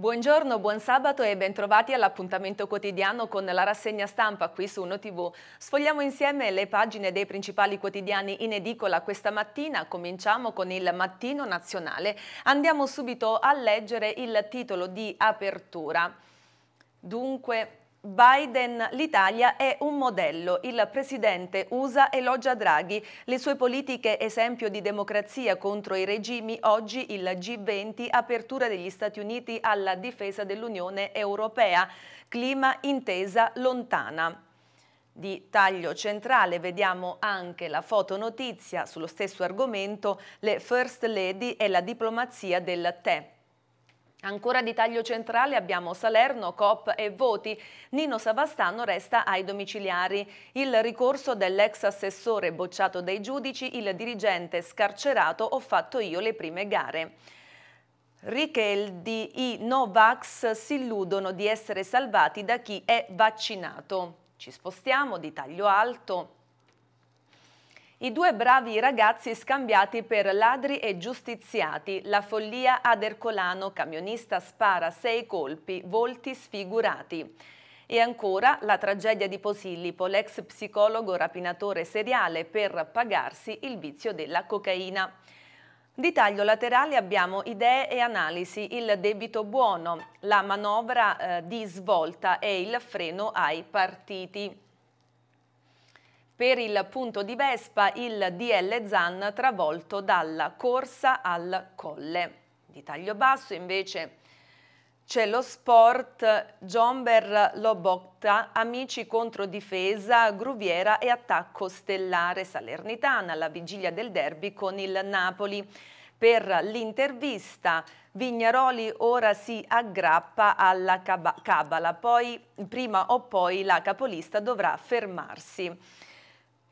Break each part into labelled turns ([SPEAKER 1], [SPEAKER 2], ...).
[SPEAKER 1] Buongiorno, buon sabato e bentrovati all'appuntamento quotidiano con la rassegna stampa qui su Uno TV. Sfogliamo insieme le pagine dei principali quotidiani in edicola questa mattina. Cominciamo con il Mattino Nazionale. Andiamo subito a leggere il titolo di apertura. Dunque... Biden, l'Italia è un modello. Il presidente USA elogia Draghi. Le sue politiche esempio di democrazia contro i regimi. Oggi il G20, apertura degli Stati Uniti alla difesa dell'Unione Europea. Clima intesa lontana. Di taglio centrale vediamo anche la fotonotizia sullo stesso argomento, le First Lady e la diplomazia del tè. Ancora di taglio centrale abbiamo Salerno, Cop e Voti. Nino Savastano resta ai domiciliari. Il ricorso dell'ex assessore bocciato dai giudici, il dirigente scarcerato, ho fatto io le prime gare. Richeldi, i Novax si illudono di essere salvati da chi è vaccinato. Ci spostiamo di taglio alto. I due bravi ragazzi scambiati per ladri e giustiziati, la follia ad Ercolano, camionista spara sei colpi, volti sfigurati. E ancora la tragedia di Posillipo, l'ex psicologo rapinatore seriale per pagarsi il vizio della cocaina. Di taglio laterale abbiamo idee e analisi, il debito buono, la manovra eh, di svolta e il freno ai partiti. Per il punto di Vespa il DL Zan travolto dalla corsa al colle. Di taglio basso invece c'è lo sport, Jomber Lobotta, amici contro difesa, Gruviera e attacco stellare Salernitana alla vigilia del derby con il Napoli. Per l'intervista Vignaroli ora si aggrappa alla cabala, poi prima o poi la capolista dovrà fermarsi.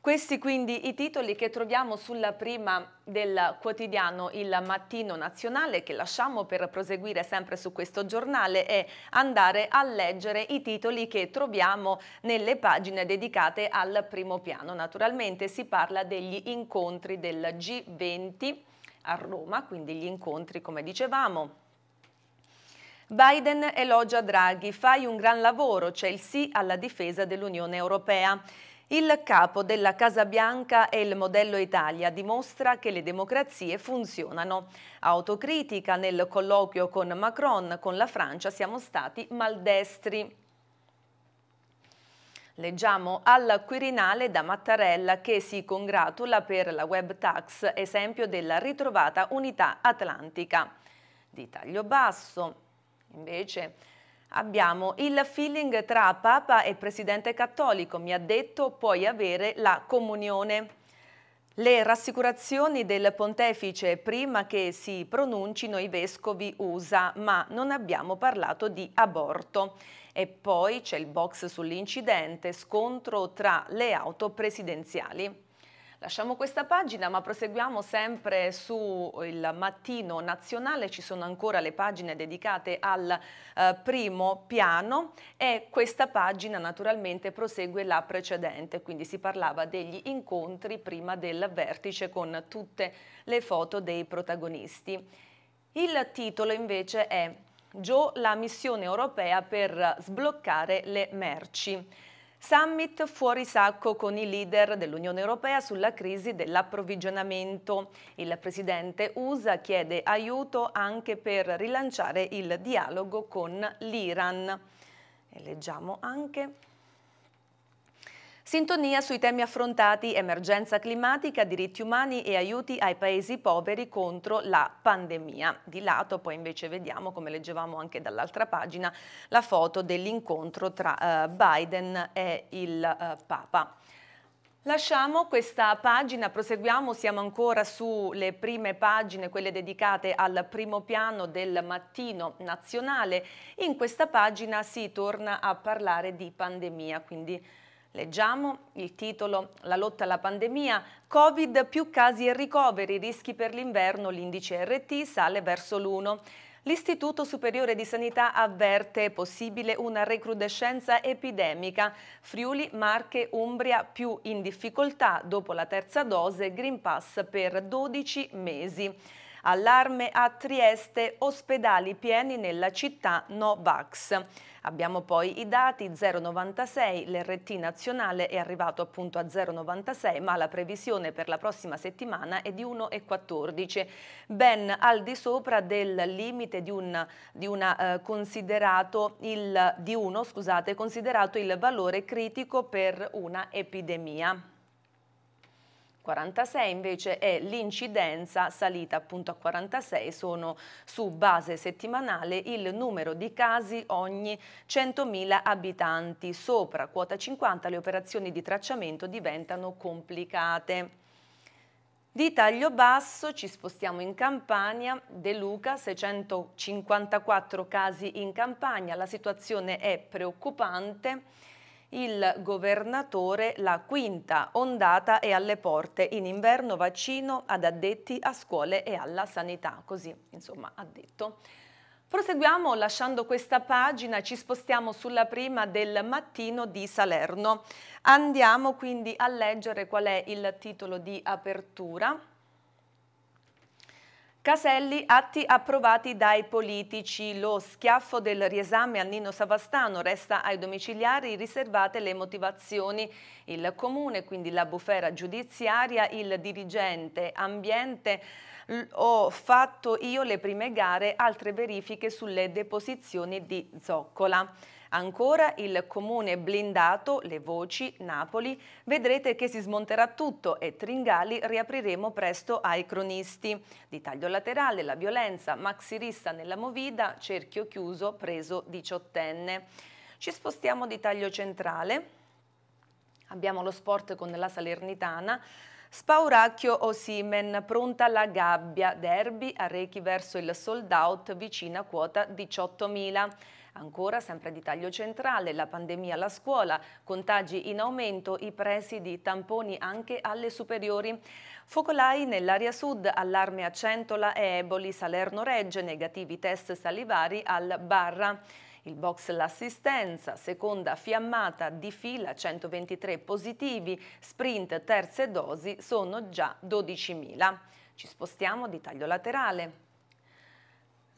[SPEAKER 1] Questi quindi i titoli che troviamo sulla prima del quotidiano Il Mattino Nazionale che lasciamo per proseguire sempre su questo giornale e andare a leggere i titoli che troviamo nelle pagine dedicate al primo piano. Naturalmente si parla degli incontri del G20 a Roma, quindi gli incontri come dicevamo Biden elogia Draghi, fai un gran lavoro, c'è il sì alla difesa dell'Unione Europea. Il capo della Casa Bianca e il modello Italia dimostra che le democrazie funzionano. Autocritica nel colloquio con Macron, con la Francia siamo stati maldestri. Leggiamo al Quirinale da Mattarella che si congratula per la web tax, esempio della ritrovata unità atlantica. Di taglio basso, invece, Abbiamo il feeling tra Papa e Presidente cattolico, mi ha detto puoi avere la comunione. Le rassicurazioni del pontefice prima che si pronuncino i vescovi USA, ma non abbiamo parlato di aborto. E poi c'è il box sull'incidente, scontro tra le auto presidenziali. Lasciamo questa pagina ma proseguiamo sempre sul mattino nazionale, ci sono ancora le pagine dedicate al eh, primo piano e questa pagina naturalmente prosegue la precedente, quindi si parlava degli incontri prima del vertice con tutte le foto dei protagonisti. Il titolo invece è Gio la missione europea per sbloccare le merci. Summit fuori sacco con i leader dell'Unione Europea sulla crisi dell'approvvigionamento. Il presidente USA chiede aiuto anche per rilanciare il dialogo con l'Iran. E leggiamo anche... Sintonia sui temi affrontati, emergenza climatica, diritti umani e aiuti ai paesi poveri contro la pandemia. Di lato poi invece vediamo, come leggevamo anche dall'altra pagina, la foto dell'incontro tra eh, Biden e il eh, Papa. Lasciamo questa pagina, proseguiamo, siamo ancora sulle prime pagine, quelle dedicate al primo piano del mattino nazionale. In questa pagina si torna a parlare di pandemia, quindi Leggiamo il titolo La lotta alla pandemia, Covid più casi e ricoveri, rischi per l'inverno, l'indice RT sale verso l'1. L'Istituto Superiore di Sanità avverte possibile una recrudescenza epidemica. Friuli, Marche, Umbria più in difficoltà dopo la terza dose, Green Pass per 12 mesi. Allarme a Trieste, ospedali pieni nella città Novax. Abbiamo poi i dati 0,96, l'RT nazionale è arrivato appunto a 0,96 ma la previsione per la prossima settimana è di 1,14, ben al di sopra del limite di, un, di una, eh, considerato il, di 1 scusate, considerato il valore critico per una epidemia. 46 invece è l'incidenza salita appunto a 46, sono su base settimanale il numero di casi ogni 100.000 abitanti. Sopra quota 50 le operazioni di tracciamento diventano complicate. Di taglio basso ci spostiamo in Campania, De Luca 654 casi in Campania, la situazione è preoccupante il governatore la quinta ondata è alle porte in inverno vaccino ad addetti a scuole e alla sanità, così insomma ha detto. Proseguiamo lasciando questa pagina, ci spostiamo sulla prima del mattino di Salerno. Andiamo quindi a leggere qual è il titolo di apertura. Caselli, atti approvati dai politici. Lo schiaffo del riesame a Nino Savastano resta ai domiciliari riservate le motivazioni. Il comune, quindi la bufera giudiziaria, il dirigente ambiente ho fatto io le prime gare, altre verifiche sulle deposizioni di Zoccola. Ancora il comune blindato, le voci, Napoli. Vedrete che si smonterà tutto e Tringali riapriremo presto ai cronisti. Di taglio laterale, la violenza, maxi rissa nella movida, cerchio chiuso, preso diciottenne. Ci spostiamo di taglio centrale. Abbiamo lo sport con la Salernitana. Spauracchio o Osimen, pronta la gabbia, derby a verso il sold out vicina quota 18.000. Ancora, sempre di taglio centrale, la pandemia alla scuola, contagi in aumento, i presidi, tamponi anche alle superiori. Focolai nell'area sud, allarme a Centola e Eboli, Salerno-Regge, negativi test salivari al Barra. Il box l'assistenza, seconda fiammata di fila, 123 positivi, sprint terze dosi sono già 12.000. Ci spostiamo di taglio laterale.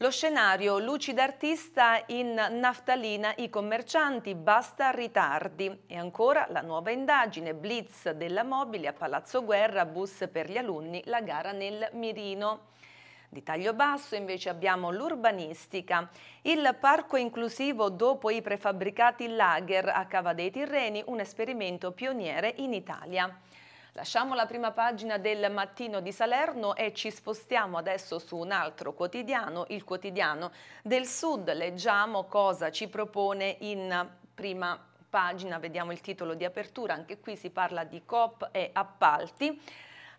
[SPEAKER 1] Lo scenario lucida artista in naftalina i commercianti, basta ritardi. E ancora la nuova indagine, blitz della mobile a Palazzo Guerra, bus per gli alunni, la gara nel mirino. Di taglio basso invece abbiamo l'urbanistica, il parco inclusivo dopo i prefabbricati lager a Cava dei Tirreni, un esperimento pioniere in Italia. Lasciamo la prima pagina del mattino di Salerno e ci spostiamo adesso su un altro quotidiano, il quotidiano del Sud. Leggiamo cosa ci propone in prima pagina, vediamo il titolo di apertura, anche qui si parla di COP e appalti.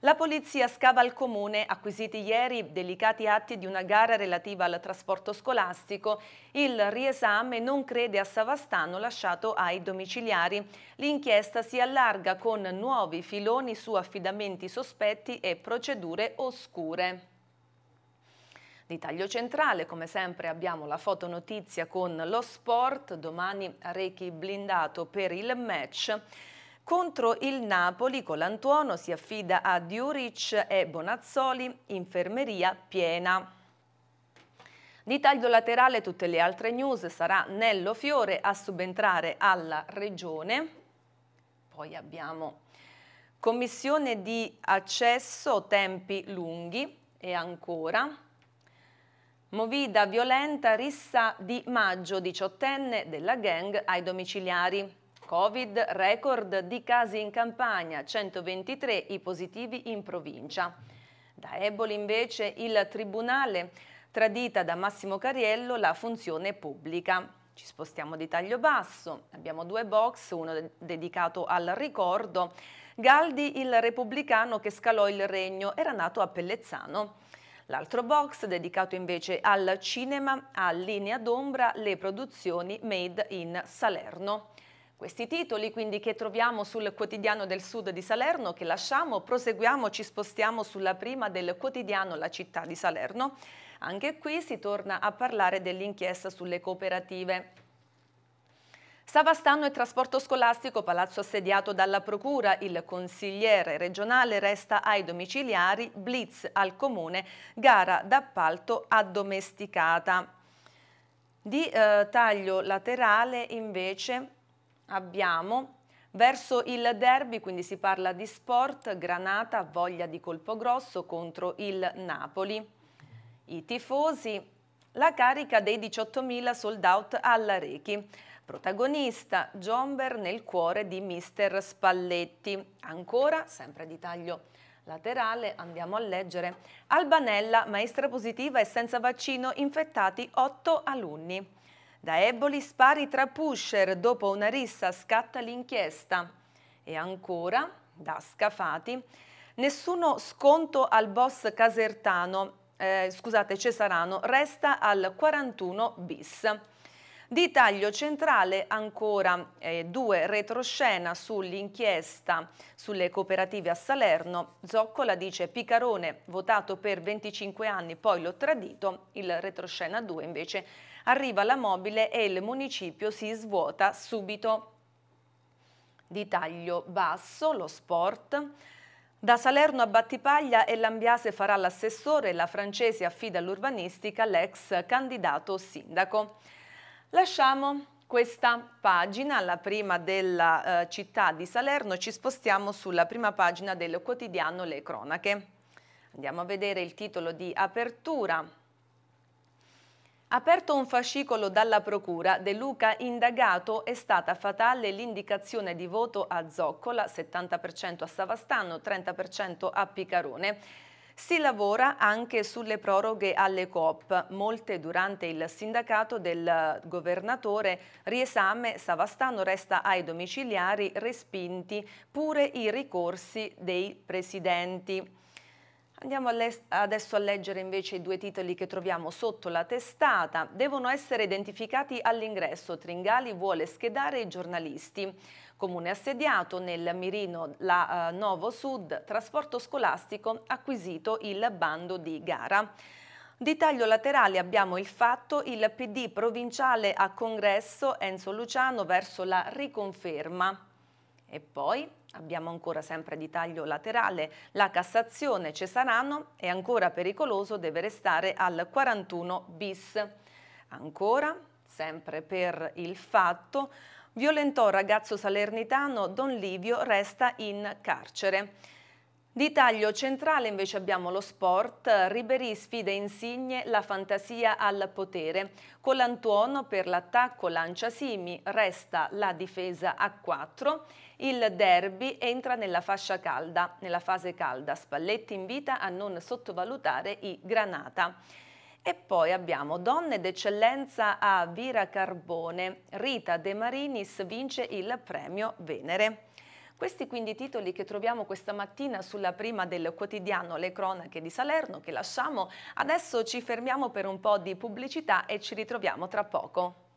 [SPEAKER 1] La polizia scava al comune, acquisiti ieri delicati atti di una gara relativa al trasporto scolastico, il riesame non crede a Savastano lasciato ai domiciliari. L'inchiesta si allarga con nuovi filoni su affidamenti sospetti e procedure oscure. Di taglio centrale, come sempre abbiamo la fotonotizia con lo sport, domani Reiki blindato per il match. Contro il Napoli, Colantuono si affida a Diuric e Bonazzoli, infermeria piena. Di taglio laterale tutte le altre news sarà Nello Fiore a subentrare alla Regione. Poi abbiamo commissione di accesso, tempi lunghi e ancora... Movida violenta, rissa di maggio, diciottenne della gang ai domiciliari. Covid, record di casi in campagna, 123 i positivi in provincia. Da Eboli invece il Tribunale, tradita da Massimo Cariello la funzione pubblica. Ci spostiamo di taglio basso, abbiamo due box, uno de dedicato al ricordo. Galdi, il repubblicano che scalò il regno, era nato a Pellezzano. L'altro box, dedicato invece al cinema, ha linea d'ombra le produzioni Made in Salerno. Questi titoli quindi che troviamo sul quotidiano del sud di Salerno che lasciamo, proseguiamo, ci spostiamo sulla prima del quotidiano La città di Salerno. Anche qui si torna a parlare dell'inchiesta sulle cooperative. Savastano e trasporto scolastico, palazzo assediato dalla Procura, il consigliere regionale resta ai domiciliari, blitz al comune, gara d'appalto addomesticata. Di eh, taglio laterale invece abbiamo Verso il derby, quindi si parla di sport, Granata voglia di colpo grosso contro il Napoli. I tifosi, la carica dei 18.000 sold out alla Rechi. Protagonista, Jomber nel cuore di mister Spalletti. Ancora, sempre di taglio laterale, andiamo a leggere. Albanella, maestra positiva e senza vaccino, infettati 8 alunni. Da Eboli spari tra pusher, dopo una rissa scatta l'inchiesta. E ancora, da Scafati, nessuno sconto al boss casertano, eh, scusate Cesarano, resta al 41 bis. Di taglio centrale ancora eh, due retroscena sull'inchiesta sulle cooperative a Salerno. Zoccola dice Picarone votato per 25 anni, poi l'ho tradito. Il retroscena 2 invece arriva la mobile e il municipio si svuota subito. Di taglio basso, lo sport. Da Salerno a Battipaglia e Lambiase farà l'assessore la francese affida all'urbanistica l'ex candidato sindaco. Lasciamo questa pagina, la prima della eh, città di Salerno, ci spostiamo sulla prima pagina del quotidiano Le Cronache. Andiamo a vedere il titolo di apertura. Aperto un fascicolo dalla procura, De Luca indagato è stata fatale l'indicazione di voto a Zoccola, 70% a Savastano, 30% a Picarone. Si lavora anche sulle proroghe alle COP, molte durante il sindacato del governatore Riesame Savastano resta ai domiciliari respinti pure i ricorsi dei presidenti. Andiamo adesso a leggere invece i due titoli che troviamo sotto la testata. Devono essere identificati all'ingresso. Tringali vuole schedare i giornalisti. Comune assediato nel mirino la eh, Novo Sud, trasporto scolastico acquisito il bando di gara. Di taglio laterale abbiamo il fatto, il PD provinciale a congresso Enzo Luciano verso la riconferma. E poi abbiamo ancora sempre di taglio laterale la Cassazione Cesarano è ancora pericoloso, deve restare al 41 bis. Ancora, sempre per il fatto, violentò ragazzo salernitano, Don Livio resta in carcere. Di taglio centrale invece abbiamo lo sport, Riberi sfida insigne la fantasia al potere, Colantuono per l'attacco lancia Simi, resta la difesa a 4, il derby entra nella, calda, nella fase calda, Spalletti invita a non sottovalutare i Granata. E poi abbiamo Donne d'eccellenza a Vira Carbone, Rita De Marinis vince il premio Venere. Questi quindi titoli che troviamo questa mattina sulla prima del quotidiano Le Cronache di Salerno che lasciamo. Adesso ci fermiamo per un po' di pubblicità e ci ritroviamo tra poco.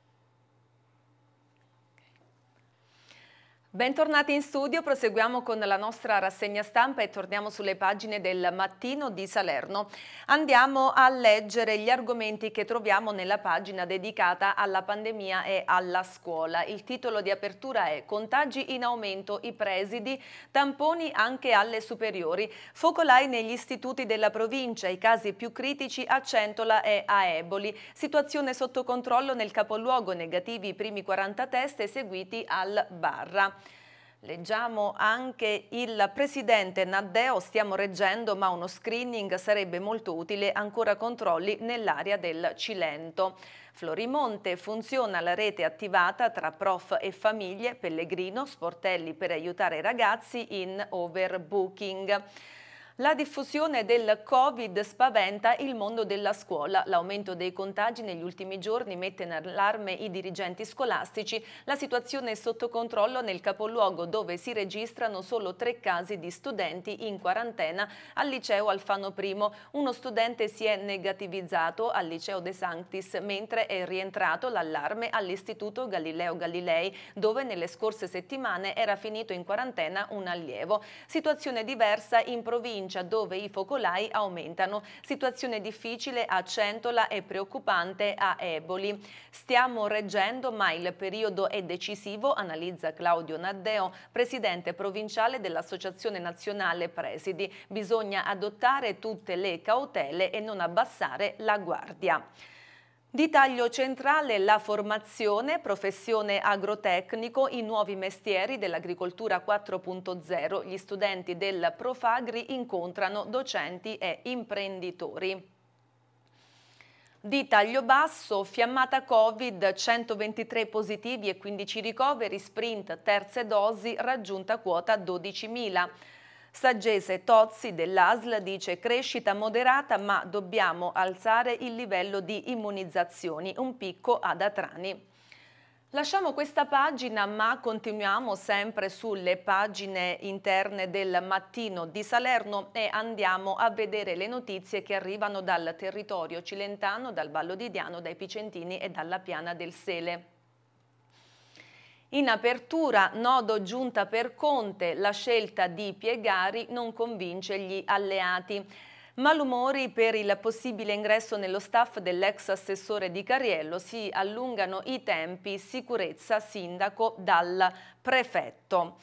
[SPEAKER 1] Bentornati in studio, proseguiamo con la nostra rassegna stampa e torniamo sulle pagine del Mattino di Salerno. Andiamo a leggere gli argomenti che troviamo nella pagina dedicata alla pandemia e alla scuola. Il titolo di apertura è Contagi in aumento, i presidi, tamponi anche alle superiori, focolai negli istituti della provincia, i casi più critici a Centola e a Eboli, situazione sotto controllo nel capoluogo, negativi i primi 40 test eseguiti al Barra. Leggiamo anche il presidente Naddeo, stiamo reggendo ma uno screening sarebbe molto utile, ancora controlli nell'area del Cilento. Florimonte funziona la rete attivata tra prof e famiglie, Pellegrino, sportelli per aiutare i ragazzi in overbooking. La diffusione del Covid spaventa il mondo della scuola. L'aumento dei contagi negli ultimi giorni mette in allarme i dirigenti scolastici. La situazione è sotto controllo nel capoluogo dove si registrano solo tre casi di studenti in quarantena al liceo Alfano I. Uno studente si è negativizzato al liceo De Sanctis mentre è rientrato l'allarme all'istituto Galileo Galilei dove nelle scorse settimane era finito in quarantena un allievo. Situazione diversa in provincia provincia dove i focolai aumentano. Situazione difficile a Centola e preoccupante a Eboli. Stiamo reggendo ma il periodo è decisivo, analizza Claudio Naddeo, presidente provinciale dell'Associazione Nazionale Presidi. Bisogna adottare tutte le cautele e non abbassare la guardia. Di taglio centrale la formazione, professione agrotecnico, i nuovi mestieri dell'agricoltura 4.0. Gli studenti del Profagri incontrano docenti e imprenditori. Di taglio basso, fiammata Covid, 123 positivi e 15 ricoveri, sprint terze dosi raggiunta quota 12.000. Saggese Tozzi dell'ASL dice crescita moderata ma dobbiamo alzare il livello di immunizzazioni, un picco ad Atrani. Lasciamo questa pagina ma continuiamo sempre sulle pagine interne del mattino di Salerno e andiamo a vedere le notizie che arrivano dal territorio cilentano, dal Vallo di Diano, dai Picentini e dalla Piana del Sele. In apertura, nodo giunta per Conte, la scelta di Piegari non convince gli alleati. Malumori per il possibile ingresso nello staff dell'ex assessore di Cariello si allungano i tempi, sicurezza sindaco dal prefetto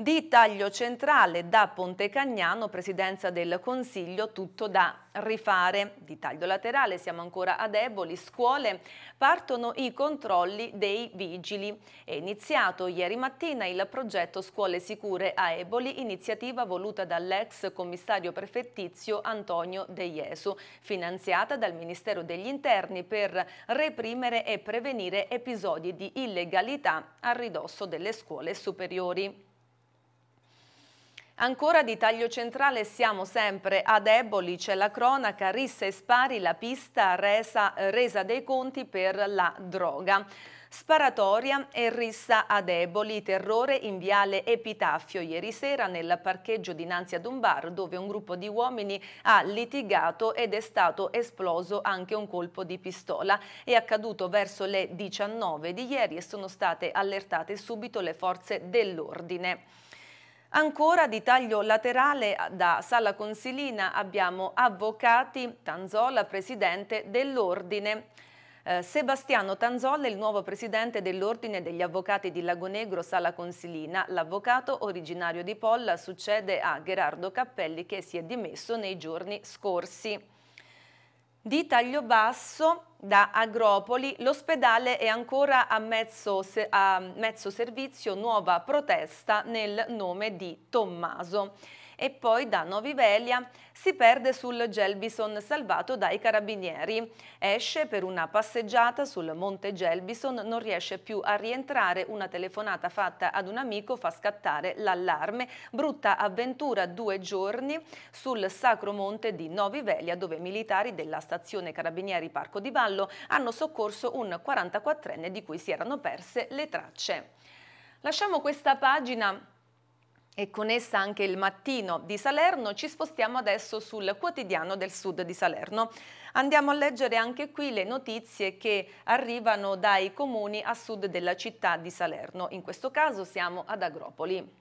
[SPEAKER 1] di taglio centrale da Pontecagnano, presidenza del Consiglio, tutto da rifare. Di taglio laterale siamo ancora a deboli, scuole, partono i controlli dei vigili. È iniziato ieri mattina il progetto Scuole Sicure a Eboli, iniziativa voluta dall'ex commissario prefettizio Antonio De Jesu, finanziata dal Ministero degli Interni per reprimere e prevenire episodi di illegalità a ridosso delle scuole superiori. Ancora di taglio centrale siamo sempre ad Eboli, c'è la cronaca, rissa e spari, la pista resa, resa dei conti per la droga. Sparatoria e rissa ad Eboli, terrore in viale Epitaffio ieri sera nel parcheggio dinanzi ad un bar dove un gruppo di uomini ha litigato ed è stato esploso anche un colpo di pistola. È accaduto verso le 19 di ieri e sono state allertate subito le forze dell'ordine. Ancora di taglio laterale da Sala Consilina abbiamo Avvocati Tanzola, presidente dell'Ordine. Eh, Sebastiano Tanzolla è il nuovo presidente dell'Ordine degli Avvocati di Lagonegro Sala Consilina. L'avvocato originario di Polla succede a Gerardo Cappelli che si è dimesso nei giorni scorsi. Di taglio basso da Agropoli, l'ospedale è ancora a mezzo, a mezzo servizio, nuova protesta nel nome di Tommaso e poi da Novivelia si perde sul Gelbison salvato dai carabinieri. Esce per una passeggiata sul Monte Gelbison, non riesce più a rientrare, una telefonata fatta ad un amico fa scattare l'allarme. Brutta avventura due giorni sul Sacro Monte di Novivelia dove militari della stazione Carabinieri Parco di Vallo hanno soccorso un 44enne di cui si erano perse le tracce. Lasciamo questa pagina e con essa anche il mattino di Salerno. Ci spostiamo adesso sul quotidiano del sud di Salerno. Andiamo a leggere anche qui le notizie che arrivano dai comuni a sud della città di Salerno. In questo caso siamo ad Agropoli.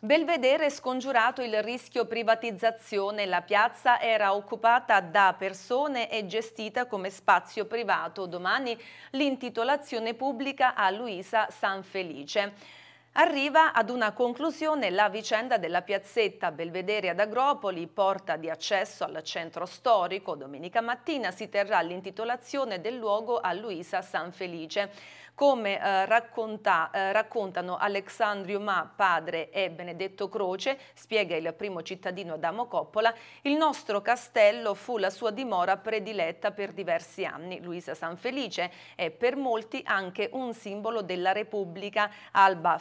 [SPEAKER 1] Belvedere scongiurato il rischio privatizzazione, la piazza era occupata da persone e gestita come spazio privato. Domani l'intitolazione pubblica a Luisa Sanfelice. Arriva ad una conclusione la vicenda della piazzetta Belvedere ad Agropoli, porta di accesso al centro storico. Domenica mattina si terrà l'intitolazione del luogo a Luisa Sanfelice come eh, racconta, eh, raccontano Alexandrio Ma, padre e Benedetto Croce, spiega il primo cittadino Adamo Coppola, il nostro castello fu la sua dimora prediletta per diversi anni. Luisa Sanfelice è per molti anche un simbolo della Repubblica, alba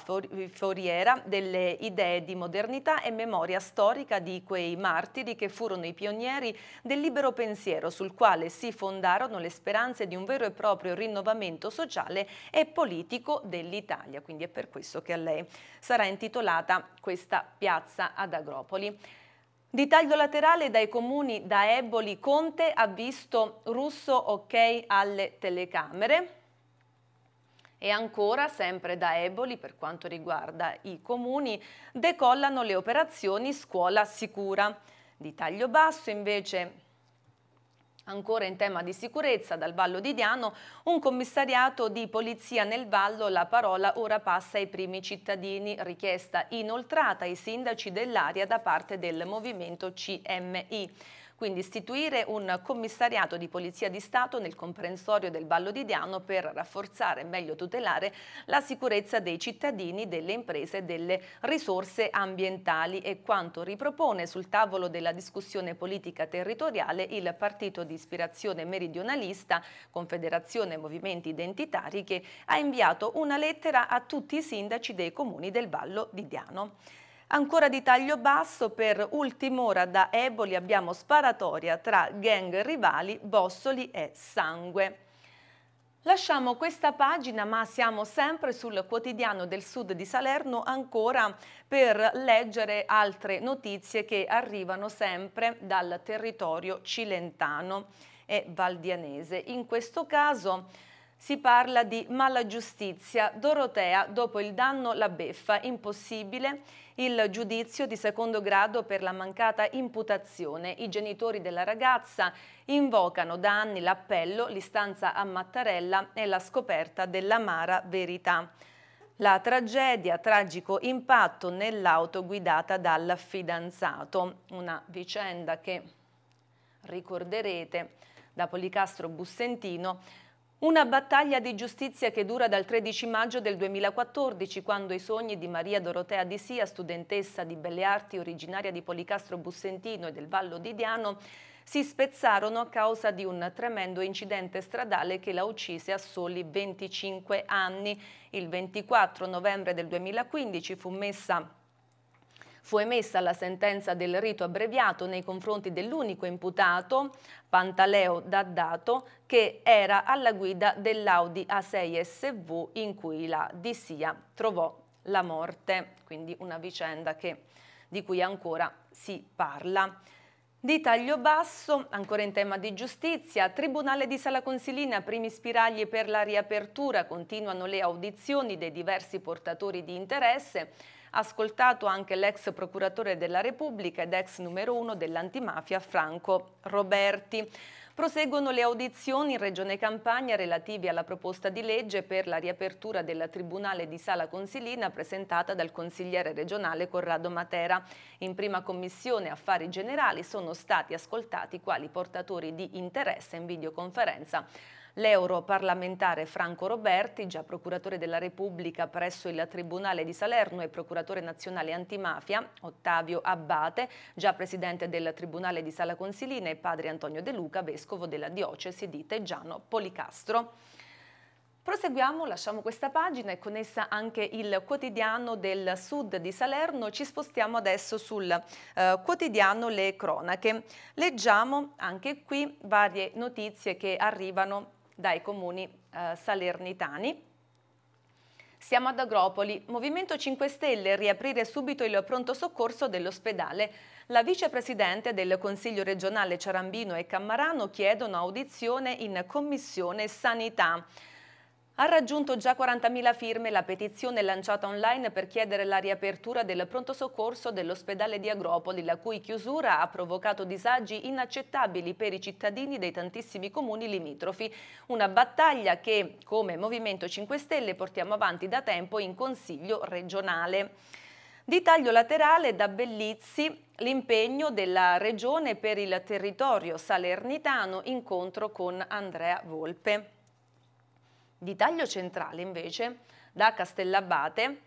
[SPEAKER 1] foriera delle idee di modernità e memoria storica di quei martiri che furono i pionieri del libero pensiero sul quale si fondarono le speranze di un vero e proprio rinnovamento sociale e politico dell'Italia, quindi è per questo che a lei sarà intitolata questa piazza ad Agropoli. Di taglio laterale dai comuni da Eboli, Conte ha visto russo ok alle telecamere. E ancora, sempre da Eboli, per quanto riguarda i comuni, decollano le operazioni scuola sicura. Di taglio basso invece Ancora in tema di sicurezza, dal Vallo di Diano, un commissariato di polizia nel Vallo, la parola ora passa ai primi cittadini, richiesta inoltrata ai sindaci dell'area da parte del movimento CMI quindi istituire un commissariato di polizia di Stato nel comprensorio del Vallo di Diano per rafforzare e meglio tutelare la sicurezza dei cittadini, delle imprese e delle risorse ambientali e quanto ripropone sul tavolo della discussione politica territoriale il partito di ispirazione meridionalista Confederazione Movimenti Identitari che ha inviato una lettera a tutti i sindaci dei comuni del Vallo di Diano. Ancora di taglio basso, per ultim'ora da Eboli abbiamo sparatoria tra gang rivali Bossoli e Sangue. Lasciamo questa pagina ma siamo sempre sul quotidiano del sud di Salerno ancora per leggere altre notizie che arrivano sempre dal territorio cilentano e valdianese. In questo caso si parla di mala giustizia, Dorotea dopo il danno la beffa, impossibile il giudizio di secondo grado per la mancata imputazione. I genitori della ragazza invocano da anni l'appello, l'istanza a Mattarella e la scoperta dell'amara verità. La tragedia, tragico impatto nell'auto guidata dal fidanzato, una vicenda che ricorderete da Policastro Bussentino una battaglia di giustizia che dura dal 13 maggio del 2014, quando i sogni di Maria Dorotea Di Sia, studentessa di Belle Arti originaria di Policastro Bussentino e del Vallo di Diano, si spezzarono a causa di un tremendo incidente stradale che la uccise a soli 25 anni. Il 24 novembre del 2015 fu messa Fu emessa la sentenza del rito abbreviato nei confronti dell'unico imputato, Pantaleo Daddato, che era alla guida dell'Audi A6 SV in cui la Disia trovò la morte, quindi una vicenda che, di cui ancora si parla. Di taglio basso, ancora in tema di giustizia, Tribunale di Sala Consilina, primi spiragli per la riapertura, continuano le audizioni dei diversi portatori di interesse ascoltato anche l'ex procuratore della Repubblica ed ex numero uno dell'antimafia Franco Roberti. Proseguono le audizioni in Regione Campania relative alla proposta di legge per la riapertura del Tribunale di Sala Consilina presentata dal consigliere regionale Corrado Matera. In prima commissione affari generali sono stati ascoltati quali portatori di interesse in videoconferenza L'europarlamentare Franco Roberti, già procuratore della Repubblica presso il Tribunale di Salerno e procuratore nazionale antimafia, Ottavio Abbate, già presidente del Tribunale di Sala Consilina e padre Antonio De Luca, vescovo della diocesi di Teggiano Policastro. Proseguiamo, lasciamo questa pagina e con essa anche il quotidiano del sud di Salerno. Ci spostiamo adesso sul eh, quotidiano Le Cronache. Leggiamo anche qui varie notizie che arrivano dai comuni eh, salernitani. Siamo ad Agropoli. Movimento 5 Stelle, riaprire subito il pronto soccorso dell'ospedale. La vicepresidente del Consiglio regionale Ciarambino e Cammarano chiedono audizione in Commissione Sanità. Ha raggiunto già 40.000 firme la petizione lanciata online per chiedere la riapertura del pronto soccorso dell'ospedale di Agropoli, la cui chiusura ha provocato disagi inaccettabili per i cittadini dei tantissimi comuni limitrofi. Una battaglia che, come Movimento 5 Stelle, portiamo avanti da tempo in Consiglio regionale. Di taglio laterale da Bellizzi l'impegno della Regione per il territorio salernitano incontro con Andrea Volpe. Di taglio centrale, invece, da Castellabate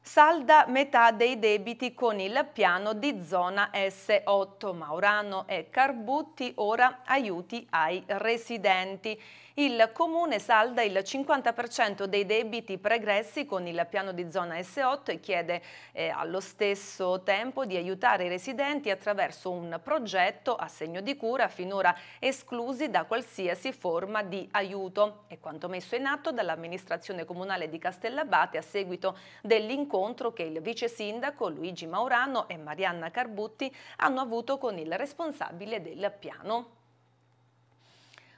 [SPEAKER 1] salda metà dei debiti con il piano di zona S8. Maurano e Carbutti ora aiuti ai residenti. Il Comune salda il 50% dei debiti pregressi con il piano di zona S8 e chiede eh, allo stesso tempo di aiutare i residenti attraverso un progetto a segno di cura finora esclusi da qualsiasi forma di aiuto. È quanto messo in atto dall'amministrazione comunale di Castellabate a seguito dell'incontro che il vice sindaco Luigi Maurano e Marianna Carbutti hanno avuto con il responsabile del piano.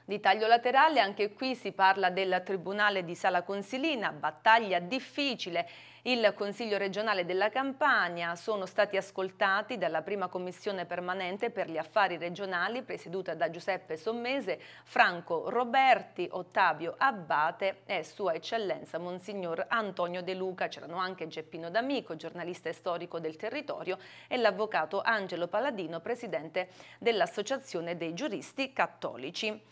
[SPEAKER 1] Di taglio laterale anche qui si parla del Tribunale di Sala Consilina, battaglia difficile. Il Consiglio regionale della Campania sono stati ascoltati dalla prima commissione permanente per gli affari regionali presieduta da Giuseppe Sommese, Franco Roberti, Ottavio Abbate e Sua Eccellenza Monsignor Antonio De Luca. C'erano anche Geppino D'Amico, giornalista e storico del territorio, e l'avvocato Angelo Paladino, presidente dell'Associazione dei giuristi cattolici.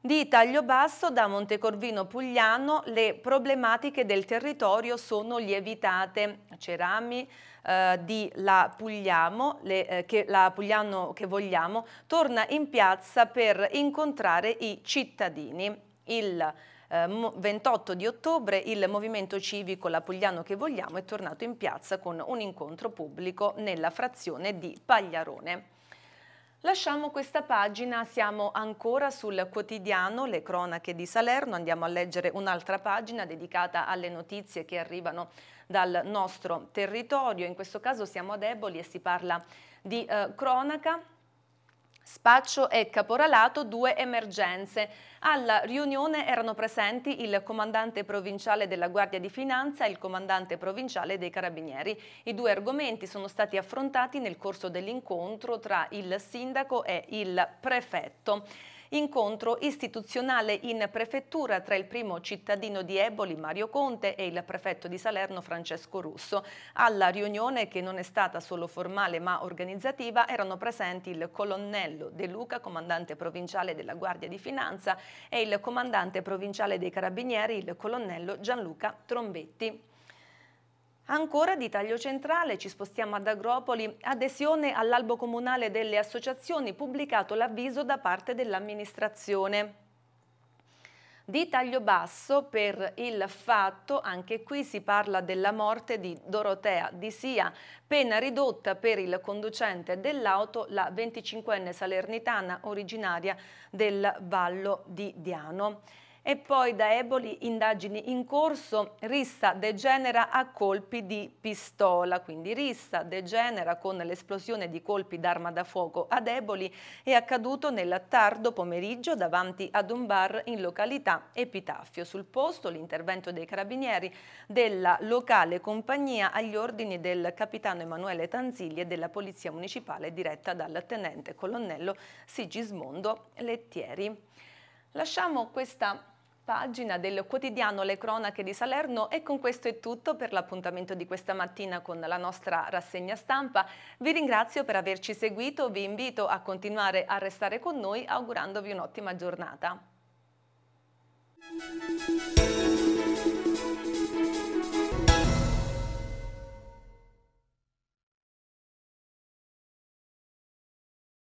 [SPEAKER 1] Di taglio basso da Montecorvino Pugliano le problematiche del territorio sono lievitate. Cerami eh, di La Pugliamo, le, eh, che, la Pugliano che vogliamo, torna in piazza per incontrare i cittadini. Il 28 eh, di ottobre il Movimento Civico La Pugliano che vogliamo è tornato in piazza con un incontro pubblico nella frazione di Pagliarone. Lasciamo questa pagina, siamo ancora sul quotidiano Le cronache di Salerno, andiamo a leggere un'altra pagina dedicata alle notizie che arrivano dal nostro territorio, in questo caso siamo a Deboli e si parla di eh, cronaca spaccio e caporalato, due emergenze. Alla riunione erano presenti il comandante provinciale della Guardia di Finanza e il comandante provinciale dei Carabinieri. I due argomenti sono stati affrontati nel corso dell'incontro tra il sindaco e il prefetto. Incontro istituzionale in prefettura tra il primo cittadino di Eboli Mario Conte e il prefetto di Salerno Francesco Russo. Alla riunione che non è stata solo formale ma organizzativa erano presenti il colonnello De Luca, comandante provinciale della Guardia di Finanza e il comandante provinciale dei Carabinieri, il colonnello Gianluca Trombetti. Ancora di taglio centrale ci spostiamo ad Agropoli, adesione all'albo comunale delle associazioni, pubblicato l'avviso da parte dell'amministrazione. Di taglio basso per il fatto, anche qui si parla della morte di Dorotea Di Sia, pena ridotta per il conducente dell'auto, la 25enne salernitana originaria del Vallo di Diano. E poi da Eboli indagini in corso, rissa degenera a colpi di pistola, quindi rissa degenera con l'esplosione di colpi d'arma da fuoco ad Eboli è accaduto nel tardo pomeriggio davanti ad un bar in località Epitafio. Sul posto l'intervento dei carabinieri della locale compagnia agli ordini del capitano Emanuele Tanzigli e della polizia municipale diretta dal tenente colonnello Sigismondo Lettieri. Lasciamo questa pagina del quotidiano Le Cronache di Salerno e con questo è tutto per l'appuntamento di questa mattina con la nostra rassegna stampa. Vi ringrazio per averci seguito, vi invito a continuare a restare con noi augurandovi un'ottima giornata.